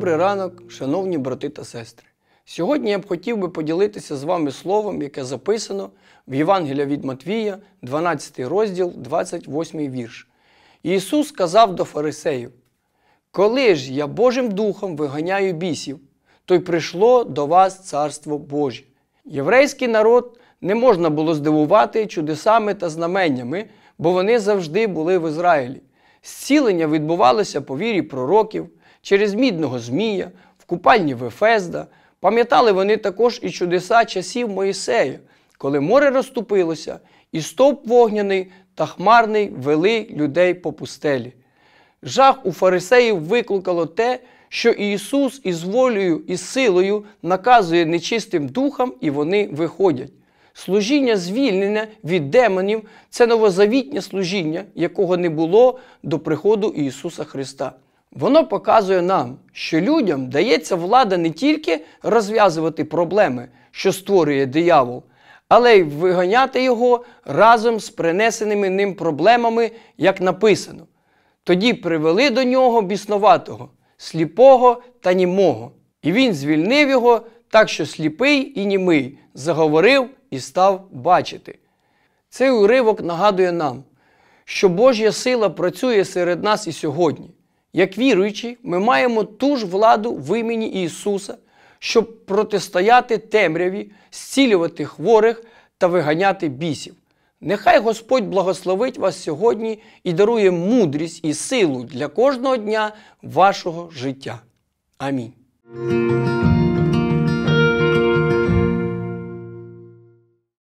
Добрий ранок, шановні брати та сестри. Сьогодні я б хотів би поділитися з вами словом, яке записано в Євангелія від Матвія, 12 розділ, 28 вірш. Ісус сказав до фарисеїв: Коли ж я Божим Духом виганяю бісів, то й прийшло до вас Царство Боже. Єврейський народ не можна було здивувати чудесами та знаменнями, бо вони завжди були в Ізраїлі. Зцілення відбувалося по вірі пророків через мідного Змія, в купальні Вефезда. Пам'ятали вони також і чудеса часів Моїсея, коли море розступилося, і стовп вогняний та хмарний вели людей по пустелі. Жах у фарисеїв викликало те, що Ісус із волею і силою наказує нечистим духам, і вони виходять. Служіння звільнення від демонів це новозавітнє служіння, якого не було до приходу Ісуса Христа. Воно показує нам, що людям дається влада не тільки розв'язувати проблеми, що створює диявол, але й виганяти його разом з принесеними ним проблемами, як написано. Тоді привели до нього біснуватого, сліпого та німого. І він звільнив його, так що сліпий і німий заговорив і став бачити. Цей уривок нагадує нам, що Божя сила працює серед нас і сьогодні. Як віруючі, ми маємо ту ж владу в імені Ісуса, щоб протистояти темряві, зцілювати хворих та виганяти бісів. Нехай Господь благословить вас сьогодні і дарує мудрість і силу для кожного дня вашого життя. Амінь.